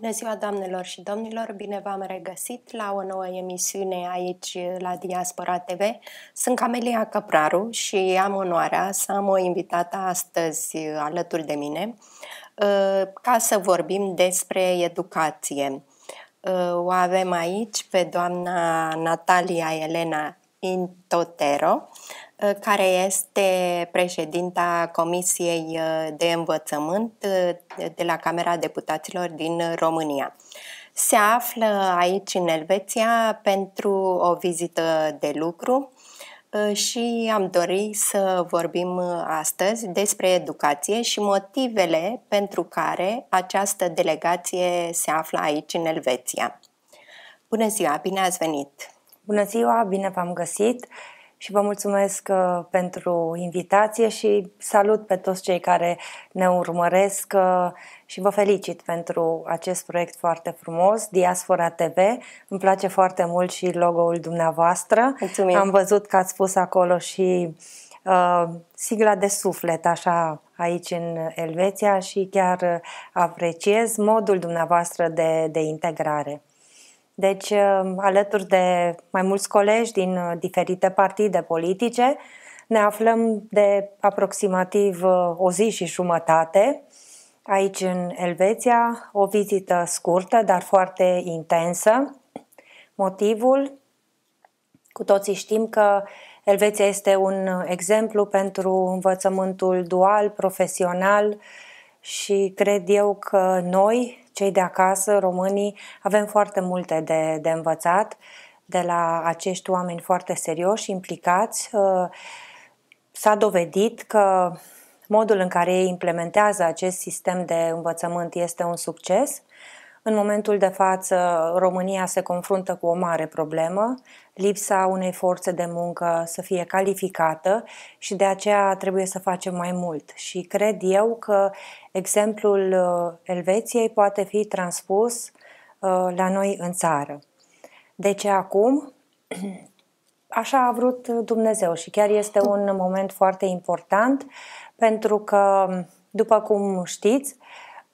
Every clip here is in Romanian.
Bună ziua, doamnelor și domnilor! Bine v-am regăsit la o nouă emisiune aici la Diaspora TV. Sunt Camelia Căpraru și am onoarea să am o invitată astăzi uh, alături de mine uh, ca să vorbim despre educație. Uh, o avem aici pe doamna Natalia Elena Intotero, Uh, care este președinta Comisiei uh, de Învățământ uh, de la Camera Deputaților din România. Se află aici în Elveția pentru o vizită de lucru și am dorit să vorbim astăzi despre educație și motivele pentru care această delegație se află aici în Elveția. Bună ziua, bine ați venit! Bună ziua, bine v-am găsit! și vă mulțumesc uh, pentru invitație și salut pe toți cei care ne urmăresc uh, și vă felicit pentru acest proiect foarte frumos, Diaspora TV. Îmi place foarte mult și logo-ul dumneavoastră. Mulțumim. Am văzut că ați pus acolo și uh, sigla de suflet, așa, aici în Elveția și chiar uh, apreciez modul dumneavoastră de, de integrare. Deci, uh, alături de mai mulți colegi din uh, diferite partide politice, ne aflăm de aproximativ uh, o zi și jumătate aici în Elveția, o vizită scurtă, dar foarte intensă. Motivul? Cu toții știm că Elveția este un exemplu pentru învățământul dual, profesional și cred eu că noi, cei de acasă, românii, avem foarte multe de, de învățat de la acești oameni foarte serioși, implicați. Uh, s-a dovedit că modul în care ei implementează acest sistem de învățământ este un succes. În momentul de față, România se confruntă cu o mare problemă lipsa unei forțe de muncă să fie calificată și de aceea trebuie să facem mai mult. Și cred eu că exemplul uh, Elveției poate fi transpus uh, la noi în țară. De ce acum? Așa a vrut Dumnezeu și chiar este un moment foarte important pentru că, după cum știți,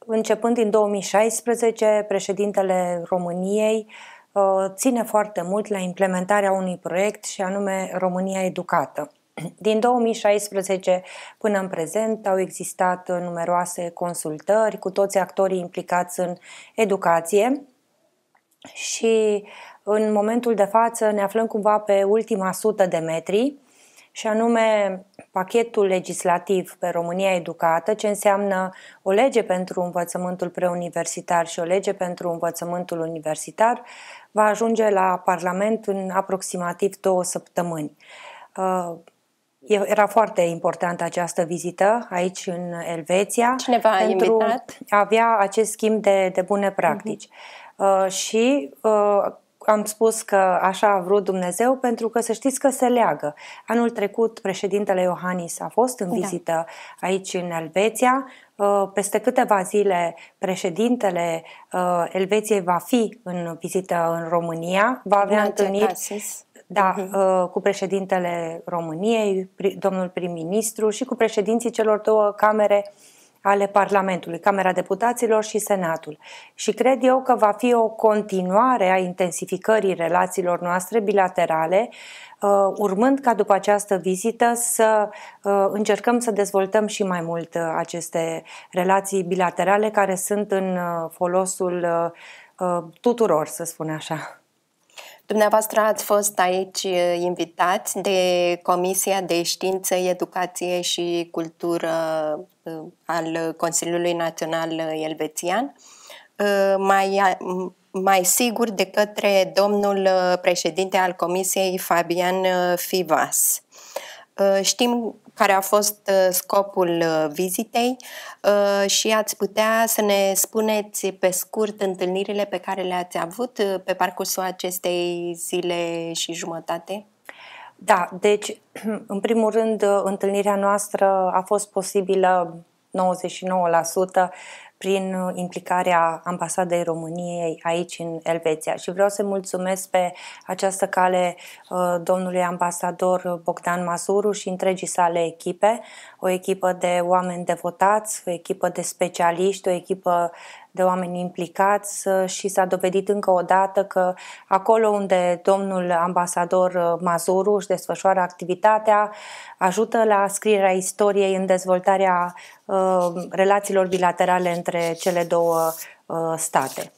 începând din 2016, președintele României uh, Uh, ține foarte mult la implementarea unui proiect și anume România Educată. Din 2016 până în prezent au existat uh, numeroase consultări cu toți actorii implicați în educație și în momentul de față ne aflăm cumva pe ultima sută de metri și anume pachetul legislativ pe România Educată, ce înseamnă o lege pentru învățământul preuniversitar și o lege pentru învățământul universitar, va ajunge la Parlament în aproximativ două săptămâni. Uh, era foarte importantă această vizită aici în Elveția Cineva pentru invitat. a avea acest schimb de, de bune practici. Uh-huh. Uh, și uh, am spus că așa a vrut Dumnezeu pentru că să știți că se leagă. Anul trecut președintele Iohannis a fost în da. vizită da. aici în Elveția. Uh, peste câteva zile președintele uh, Elveției va fi în vizită în România, va avea întâlniri da, mhm. uh, cu președintele României, domnul prim-ministru și cu președinții celor două camere ale Parlamentului, Camera Deputaților și Senatul. Și cred eu că va fi o continuare a intensificării relațiilor noastre bilaterale, uh, urmând ca după această vizită să uh, încercăm să dezvoltăm și mai mult uh, aceste relații bilaterale care sunt în folosul tuturor, să spun așa. Dumneavoastră ați fost aici invitați de Comisia de Știință, Educație și Cultură al Consiliului Național Elvețian, mai, mai sigur de către domnul președinte al Comisiei, Fabian Fivas. Știm care a fost uh, scopul uh, vizitei uh, și ați putea să ne spuneți pe scurt întâlnirile pe care le-ați avut pe parcursul acestei zile și jumătate? Da, deci, în primul rând, întâlnirea noastră a fost posibilă 99% prin uh, implicarea ambasadei României aici în Elveția. Și vreau să mulțumesc pe această cale uh, domnului ambasador Bogdan Masuru și întregii sale echipe o echipă de oameni devotați, o echipă de specialiști, o echipă de oameni implicați uh, și s-a dovedit încă o dată că acolo unde domnul ambasador uh, Mazuru își desfășoară activitatea, ajută la scrierea istoriei în dezvoltarea uh, relațiilor bilaterale între cele două uh, state.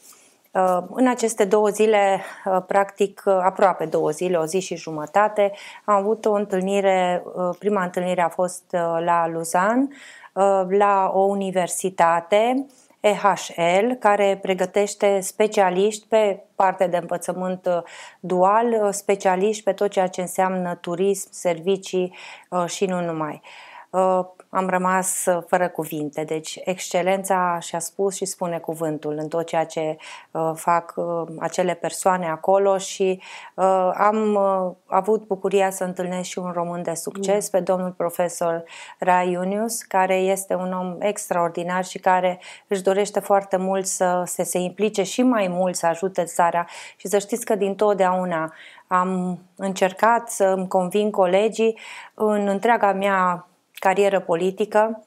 Uh, în aceste două zile, uh, practic uh, aproape două zile, o zi și jumătate, am avut o întâlnire, prima întâlnire a fost la Luzan, la o universitate, EHL, care pregătește specialiști pe parte de învățământ dual, specialiști pe tot ceea ce înseamnă turism, servicii și nu numai am rămas uh, fără cuvinte. Deci, excelența și-a spus și spune cuvântul în tot ceea ce uh, fac uh, acele persoane acolo și am avut bucuria să întâlnesc și un român de succes, mm. pe domnul profesor Rai Iunius, care este un om extraordinar și care își dorește foarte mult să, să se implice și mai mult, să ajute țara. Și să știți că din totdeauna am încercat să mi convin colegii în întreaga mea carieră politică,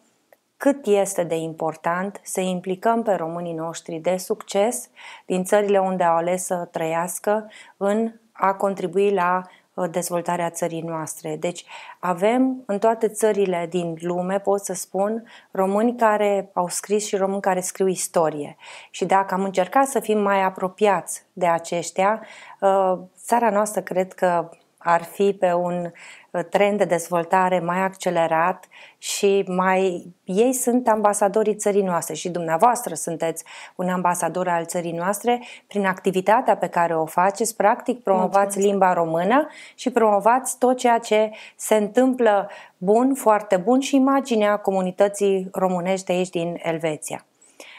cât este de important să implicăm pe românii noștri de succes din țările unde au ales să trăiască în a contribui la uh, dezvoltarea țării noastre. Deci avem în toate țările din lume, pot să spun, români care au scris și români care scriu istorie. Și dacă am încercat să fim mai apropiați de aceștia, uh, țara noastră cred că ar fi pe un trend de dezvoltare mai accelerat și mai ei sunt ambasadorii țării noastre și dumneavoastră sunteți un ambasador al țării noastre prin activitatea pe care o faceți, practic promovați limba română și promovați tot ceea ce se întâmplă bun, foarte bun și imaginea comunității românești aici din Elveția.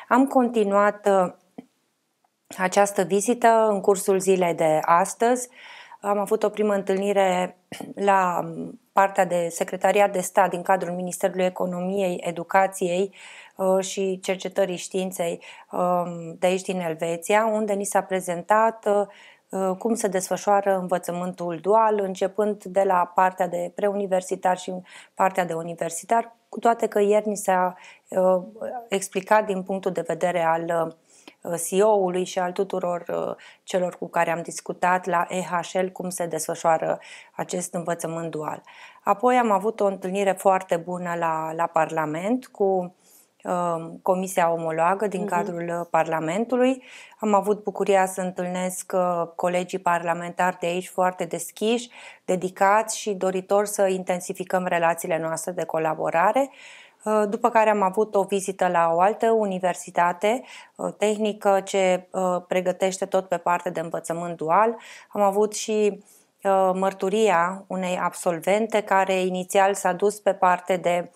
Am continuat uh, această vizită în cursul zilei de astăzi am avut o primă întâlnire la partea de secretariat de stat din cadrul Ministerului Economiei, Educației uh, și Cercetării Științei um, de aici din Elveția, unde ni s-a prezentat uh, uh, cum se desfășoară învățământul dual, începând de la partea de preuniversitar și partea de universitar, cu toate că ieri ni s-a explicat din punctul de vedere al Uh, CEO-ului și al tuturor uh, celor cu care am discutat la EHL cum se desfășoară acest învățământ dual. Apoi am avut o întâlnire foarte bună la, la Parlament cu um, comisia omologă din mhm. cadrul uh-huh. Parlamentului. Am avut bucuria să întâlnesc uh, colegii parlamentari de aici foarte deschiși, dedicați și doritori să intensificăm relațiile noastre de colaborare. Uh, Uh, după care am avut o vizită la o altă universitate uh, tehnică ce uh, pregătește tot pe parte de învățământ dual. Am avut și mărturia unei absolvente care inițial s-a dus pe parte de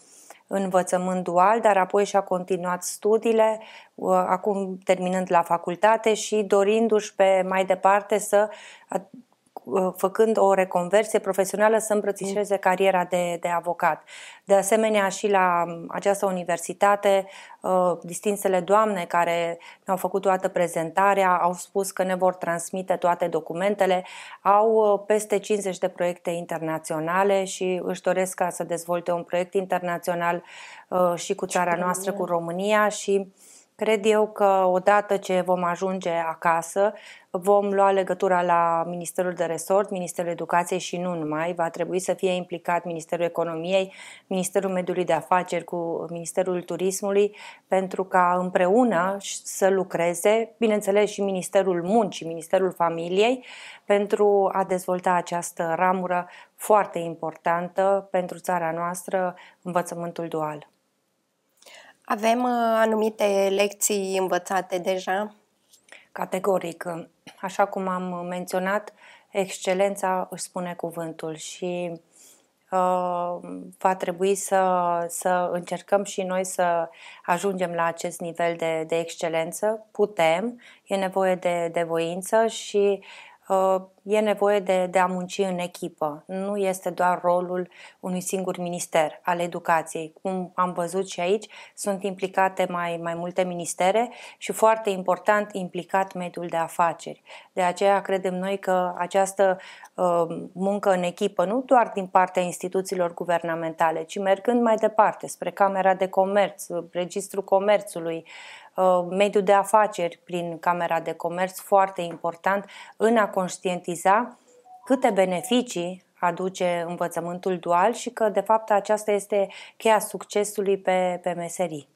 învățământ dual, dar apoi și-a continuat studiile, acum terminând la facultate și dorindu-și pe mai departe să Uh, făcând o reconversie profesională să îmbrățișeze mm. cariera de, de avocat. De asemenea, și la um, această universitate, uh, distinsele doamne care ne-au făcut toată prezentarea, au spus că ne vor transmite toate documentele, au uh, peste 50 de proiecte internaționale și își doresc ca să dezvolte un proiect internațional și cu țara noastră, cu România și Cred eu că odată ce vom ajunge acasă, vom lua legătura la Ministerul de Resort, Ministerul Educației și nu numai. Va trebui să fie implicat Ministerul Economiei, Ministerul Mediului de Afaceri cu Ministerul Turismului, pentru ca împreună să lucreze, bineînțeles și Ministerul Muncii, Ministerul Familiei, pentru a dezvolta această ramură foarte importantă pentru țara noastră, învățământul dual. Avem uh, anumite lecții învățate deja? Categoric. Așa cum am menționat, excelența își spune cuvântul și uh, va trebui să, să încercăm și noi să ajungem la acest nivel de, de excelență. Putem, e nevoie de, de voință și Uh, e nevoie de, de a munci în echipă. Nu este doar rolul unui singur minister al educației. Cum am văzut și aici, sunt implicate mai, mai multe ministere și foarte important implicat mediul de afaceri. De aceea credem noi că această uh, muncă în echipă, nu doar din partea instituțiilor guvernamentale, ci mergând mai departe spre Camera de Comerț, Registrul Comerțului, uh, Uh, mediul de afaceri prin Camera de Comerț, foarte important, în a conștientiza câte beneficii aduce învățământul dual și că, de fapt, aceasta este cheia succesului pe, pe meserii.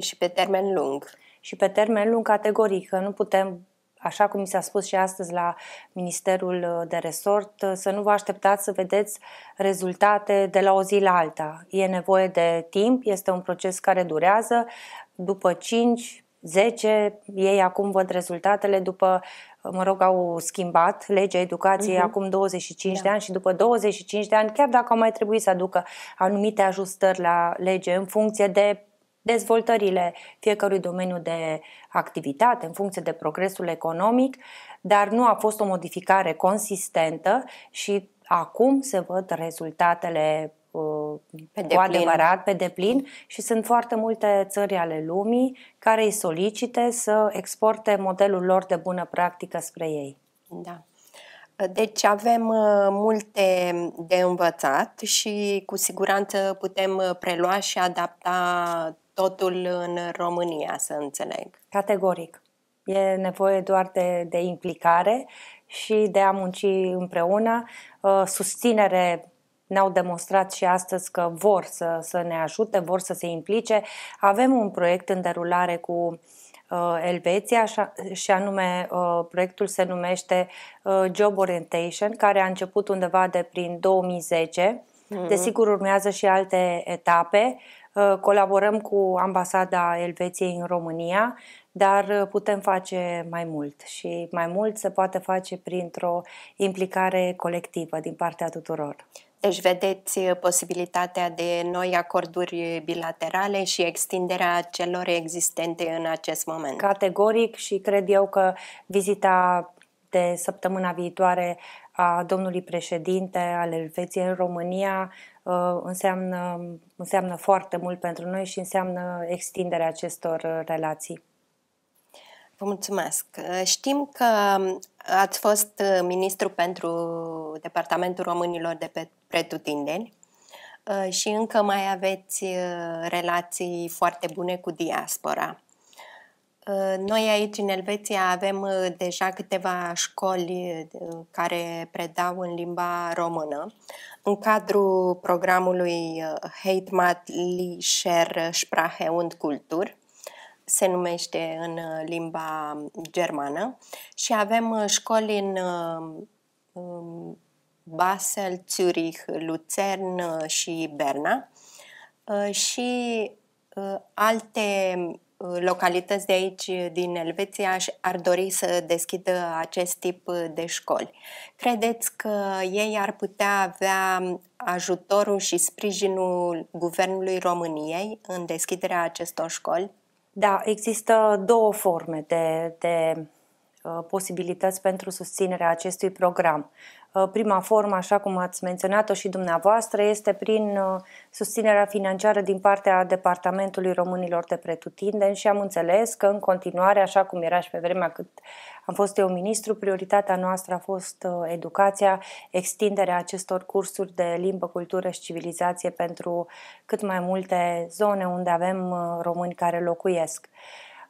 Și pe termen lung. Și pe termen lung, categoric, că nu putem așa cum mi s-a spus și astăzi la Ministerul de Resort, să nu vă așteptați să vedeți rezultate de la o zi la alta. E nevoie de timp, este un proces care durează, după 5, 10, ei acum văd rezultatele, după, mă rog, au schimbat legea educației uh-huh. acum 25 da. de ani și după 25 de ani, chiar dacă au mai trebuit să aducă anumite ajustări la lege în funcție de dezvoltările fiecărui domeniu de activitate, în funcție de progresul economic, dar nu a fost o modificare consistentă și acum se văd rezultatele pe deplin. adevărat, pe deplin și sunt foarte multe țări ale lumii care îi solicite să exporte modelul lor de bună practică spre ei. Da. Deci avem uh, multe de învățat și cu siguranță putem uh, prelua și adapta totul în România, să înțeleg. Categoric. E nevoie doar de, de implicare și de a munci împreună, uh, susținere ne-au demonstrat și astăzi că vor să, să ne ajute, vor să se implice. Avem un proiect în derulare cu uh, Elveția și anume uh, proiectul se numește uh, Job Orientation, care a început undeva de prin 2010. Mm-hmm. Desigur, urmează și alte etape. Uh, colaborăm cu ambasada Elveției în România, dar putem face mai mult și mai mult se poate face printr-o implicare colectivă din partea tuturor. Deci vedeți uh, posibilitatea de noi acorduri bilaterale și extinderea celor existente în acest moment. Categoric și cred eu că vizita de săptămâna viitoare a domnului președinte al Elveției în România uh, înseamnă, înseamnă foarte mult pentru noi și înseamnă extinderea acestor uh, relații. Vă mulțumesc. Știm că ați fost ministru pentru Departamentul Românilor de pe Pretutindeni uh, și încă mai aveți uh, relații foarte bune cu diaspora. Uh, noi aici în Elveția avem deja câteva școli care predau în limba română. În cadrul programului Mat Li Share Sprache und Kultur, se numește în uh, limba germană și avem uh, școli în uh, Basel, Zurich, Luzern și Berna și alte localități de aici din Elveția ar dori să deschidă acest tip de școli. Credeți că ei ar putea avea ajutorul și sprijinul Guvernului României în deschiderea acestor școli? Da, există două forme de, de uh, posibilități pentru susținerea acestui program. Uh, prima formă, așa cum ați menționat-o și dumneavoastră, este prin uh, susținerea financiară din partea Departamentului Românilor de Pretutindeni și am înțeles că în continuare, așa cum era și pe vremea cât am fost eu ministru, prioritatea noastră a fost uh, educația, extinderea acestor cursuri de limbă, cultură și civilizație pentru cât mai multe zone unde avem români care locuiesc.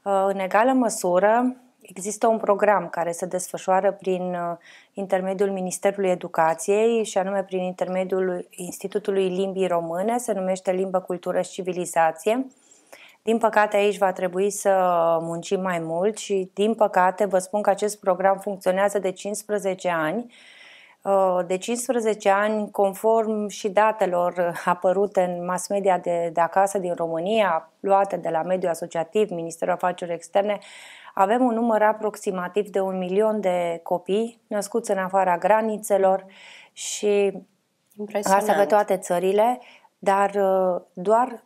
În egală măsură, Există un program care se desfășoară prin uh, intermediul Ministerului Educației și anume prin intermediul Institutului Limbii Române, se numește Limbă, Cultură și Civilizație. Din păcate aici va trebui să muncim mai mult și din păcate vă spun că acest program funcționează de 15 ani uh, de 15 ani, conform și datelor apărute în mass media de, de acasă din România, luate de la mediul asociativ, Ministerul Afacerilor Externe, avem un număr aproximativ de un milion de copii născuți în afara granițelor și asta pe toate țările, dar uh, doar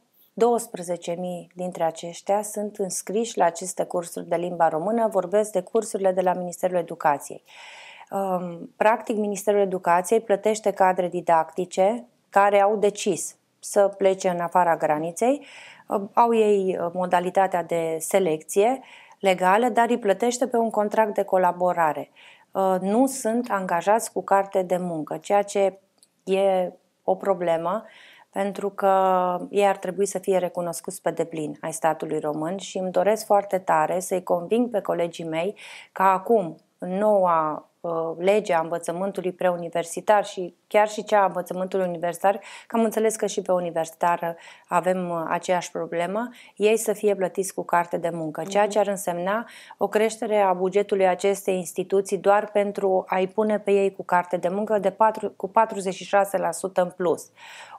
12.000 dintre aceștia sunt înscriși la aceste cursuri de limba română, vorbesc de cursurile de la Ministerul Educației. Um, practic, Ministerul Educației plătește cadre didactice care au decis să plece în afara graniței, um, au ei uh, modalitatea de selecție legală, dar îi plătește pe un contract de colaborare. Uh, nu sunt angajați cu carte de muncă, ceea ce e o problemă pentru că ei ar trebui să fie recunoscuți pe deplin ai statului român și îmi doresc foarte tare să-i conving pe colegii mei că acum, în noua Uh, legea învățământului preuniversitar și chiar și cea a învățământului universitar, că am înțeles că și pe universitar uh, avem uh, aceeași problemă, ei să fie plătiți cu carte de muncă, ceea mhm. ce ar însemna o creștere a bugetului acestei instituții doar pentru a-i pune pe ei cu carte de muncă de 4, cu 46% în plus,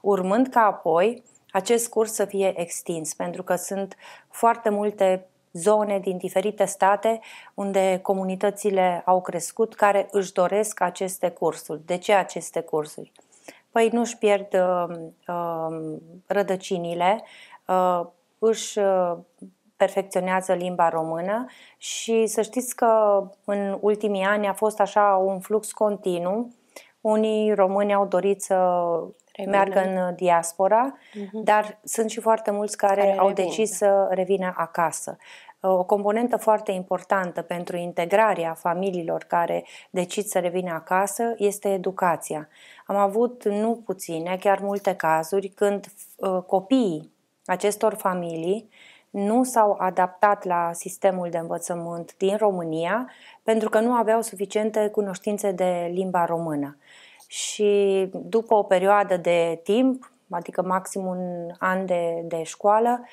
urmând ca apoi acest curs să fie extins, pentru că sunt foarte multe zone din diferite state unde comunitățile au crescut care își doresc aceste cursuri. De ce aceste cursuri? Păi nu își pierd uh, uh, rădăcinile, uh, își uh, perfecționează limba română și să știți că în ultimii ani a fost așa un flux continuu. Unii români au dorit să Evident. meargă în uh, diaspora, uh-huh. dar sunt și foarte mulți care, care au revin, decis da. să revină acasă. Uh, o componentă foarte importantă pentru integrarea familiilor care decid să revină acasă este educația. Am avut nu puține, chiar multe cazuri când uh, copiii acestor familii nu s-au adaptat la sistemul de învățământ din România pentru că nu aveau suficiente cunoștințe de limba română și după o perioadă de timp, adică maxim un an de, de școală,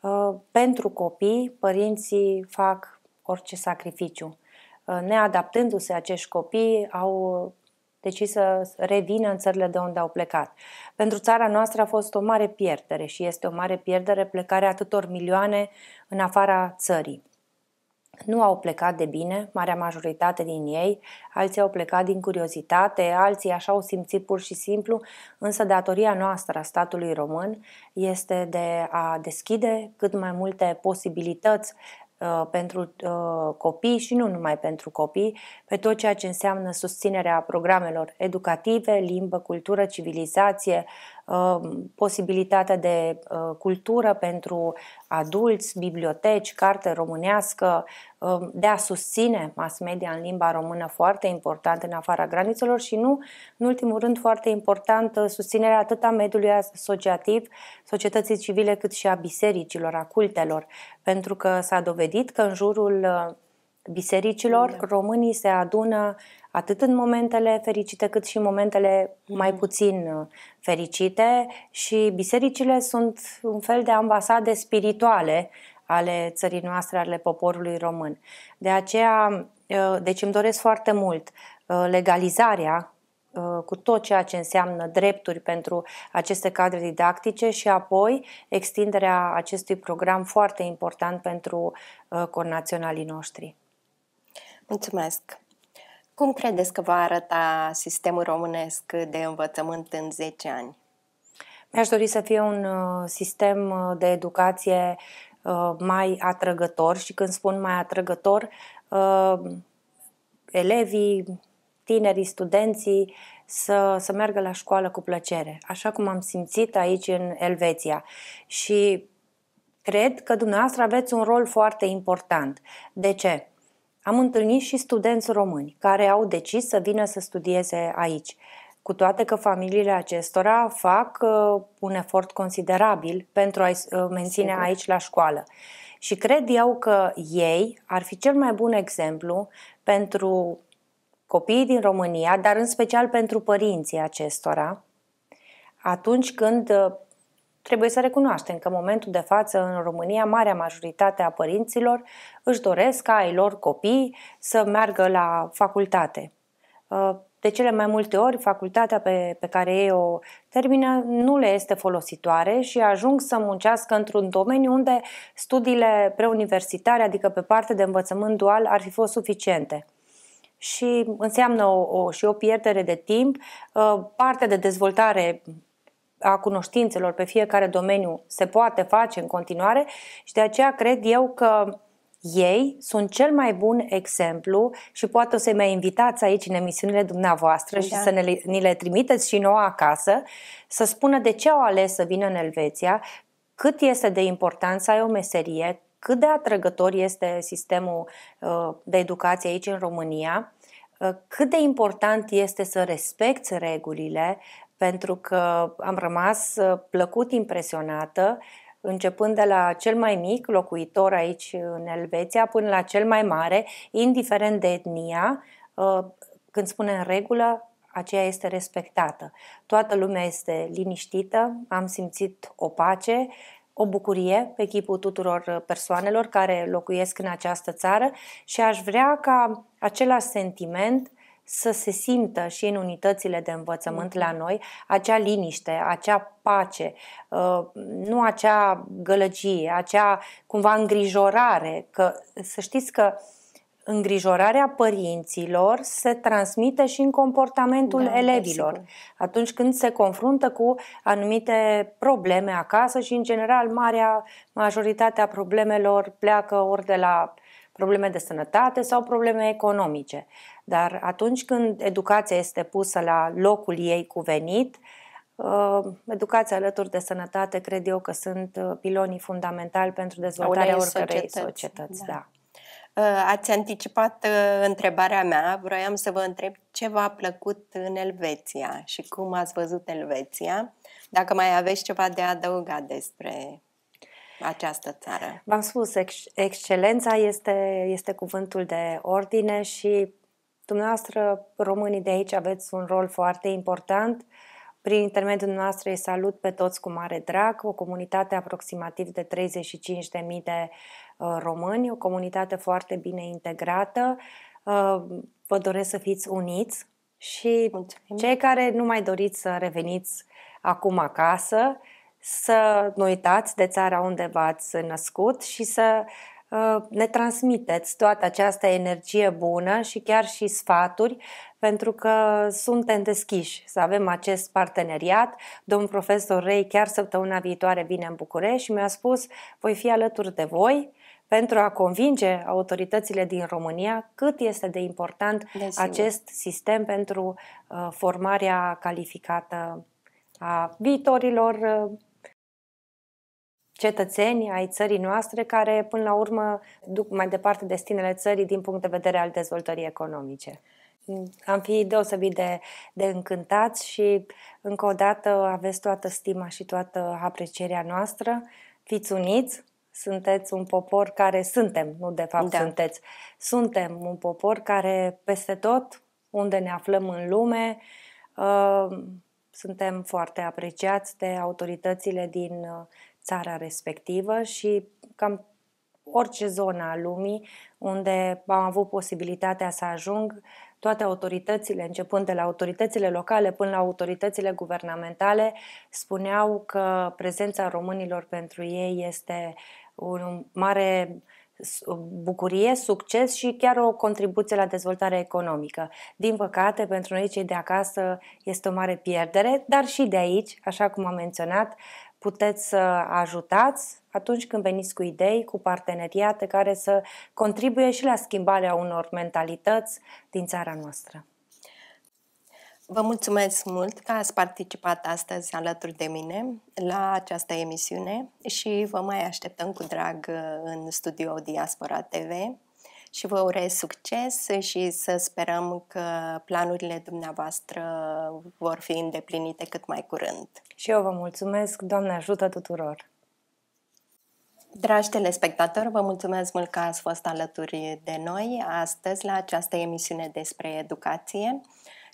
uh, pentru copii părinții fac orice sacrificiu. Uh, neadaptându-se acești copii, au decis să revină în țările de unde au plecat. Pentru țara noastră a fost o mare pierdere și este o mare pierdere plecarea atâtor milioane în afara țării nu au plecat de bine, marea majoritate din ei, alții au plecat din curiozitate, alții așa au simțit pur și simplu, însă datoria noastră a statului român este de a deschide cât mai multe posibilități uh, pentru uh, copii și nu numai pentru copii, pe tot ceea ce înseamnă susținerea programelor educative, limbă, cultură, civilizație, Um, posibilitatea de uh, cultură pentru adulți, biblioteci, carte românească, um, de a susține mass media în limba română foarte important în afara granițelor și nu, în ultimul rând, foarte important uh, susținerea atât a mediului asociativ, societății civile, cât și a bisericilor, a cultelor, pentru că s-a dovedit că în jurul uh, bisericilor românii se adună atât în momentele fericite cât și în momentele mm-hmm. mai puțin uh, fericite și bisericile sunt un fel de ambasade spirituale ale țării noastre, ale poporului român. De aceea, uh, deci îmi doresc foarte mult uh, legalizarea cu tot ceea ce înseamnă drepturi pentru aceste cadre didactice și apoi extinderea acestui program foarte important pentru conaționalii noștri. Mulțumesc! Cum credeți că va arăta sistemul românesc de învățământ în 10 ani? Mi-aș dori să fie un uh, sistem uh, de educație uh, mai atrăgător și când spun mai atrăgător, elevii, tinerii, studenții să, să meargă la școală cu plăcere, așa cum am simțit aici în Elveția. Și cred că dumneavoastră aveți un rol foarte important. De ce? Am întâlnit și studenți români care au decis să vină să studieze aici, cu toate că familiile acestora fac uh, un efort considerabil pentru a-i uh, menține Sigur. aici la școală. Și cred eu că ei ar fi cel mai bun exemplu pentru copiii din România, dar în special pentru părinții acestora, atunci când uh, Trebuie să recunoaștem că în momentul de față în România marea majoritate a părinților își doresc ca ai lor copii să meargă la facultate. Uh, de cele mai multe ori, facultatea pe, pe care ei o termină nu le este folositoare și ajung să muncească într-un domeniu unde studiile preuniversitare, adică pe parte de învățământ dual, ar fi fost suficiente și înseamnă o, o, și o pierdere de timp. Uh, parte de dezvoltare a cunoștințelor pe fiecare domeniu se poate face în continuare și de aceea cred eu că ei sunt cel mai bun exemplu și poate o să-i mai invitați aici în emisiunile dumneavoastră da. și să ne, ni le trimiteți și nouă acasă, să spună de ce au ales să vină în Elveția, cât este de important să ai o meserie, cât de atrăgător este sistemul uh, de educație aici în România, uh, cât de important este să respecti regulile, pentru că am rămas uh, plăcut impresionată, începând de la cel mai mic locuitor aici în Elveția până la cel mai mare, indiferent de etnia, uh, când spune în regulă, aceea este respectată. Toată lumea este liniștită, am simțit o pace, o bucurie pe chipul tuturor uh, persoanelor care locuiesc în această țară și aș vrea ca același sentiment să se simtă și în unitățile de învățământ mhm. la noi acea liniște, acea pace, uh, nu acea gălăgie, acea cumva îngrijorare. Că, să știți că îngrijorarea părinților se transmite și în comportamentul da, elevilor. Da, sigur. Atunci când se confruntă cu anumite probleme acasă și, în general, marea majoritatea problemelor pleacă ori de la uh, probleme de sănătate sau probleme economice. Dar atunci când educația este pusă la locul ei cuvenit, uh, educația alături de sănătate cred eu că sunt uh, pilonii fundamentali pentru dezvoltarea oricărei societăți. societăți da. Da. Uh, ați anticipat întrebarea mea. Vroiam să vă întreb ce v-a plăcut în Elveția și cum ați văzut Elveția. Dacă mai aveți ceva de adăugat despre această țară? V-am spus, ex- excelența este, este cuvântul de ordine și dumneavoastră, românii de aici, aveți un rol foarte important. Prin intermediul noastră îi salut pe toți cu mare drag, o comunitate aproximativ de 35.000 de uh, români, o comunitate foarte bine integrată. Uh, vă doresc să fiți uniți și Mulțumim. cei care nu mai doriți să reveniți acum acasă, uh, să nu uitați de țara unde v-ați născut și să ă, ne transmiteți toată această energie bună și chiar și sfaturi, pentru că suntem deschiși să avem acest parteneriat. Domnul profesor Rei chiar săptămâna viitoare vine în București și mi-a spus voi fi alături de voi pentru a convinge autoritățile din România cât este de important Desigur. acest sistem pentru ă, formarea calificată a viitorilor ă, cetățeni ai țării noastre care, până la urmă, duc mai departe destinele țării din punct de vedere al dezvoltării economice. Am fi deosebit de, de încântați și, încă o dată, aveți toată stima și toată aprecierea noastră. Fiți uniți, sunteți un popor care suntem, nu de fapt da. sunteți, suntem un popor care peste tot unde ne aflăm în lume, uh, suntem foarte apreciați de autoritățile din uh, țara respectivă și cam orice zonă a lumii unde am avut posibilitatea să ajung, toate autoritățile, începând de la autoritățile locale până la autoritățile guvernamentale, spuneau că prezența românilor pentru ei este un mare bucurie, succes și chiar o contribuție la dezvoltarea economică. Din păcate, pentru noi cei de acasă este o mare pierdere, dar și de aici, așa cum am menționat, puteți să ajutați atunci când veniți cu idei, cu parteneriate care să contribuie și la schimbarea unor mentalități din țara noastră. Vă mulțumesc mult că ați participat astăzi alături de mine la această emisiune și vă mai așteptăm cu drag uh, în studio Diaspora TV și vă urez succes și să sperăm că planurile dumneavoastră vor fi îndeplinite cât mai curând. Și eu vă mulțumesc, Doamne ajută tuturor! Dragi telespectatori, vă mulțumesc mult că ați fost alături de noi astăzi la această emisiune despre educație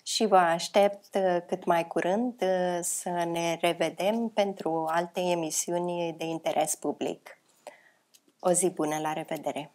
și vă aștept uh, cât mai curând uh, să ne revedem pentru alte emisiuni de interes public. O zi bună, la revedere!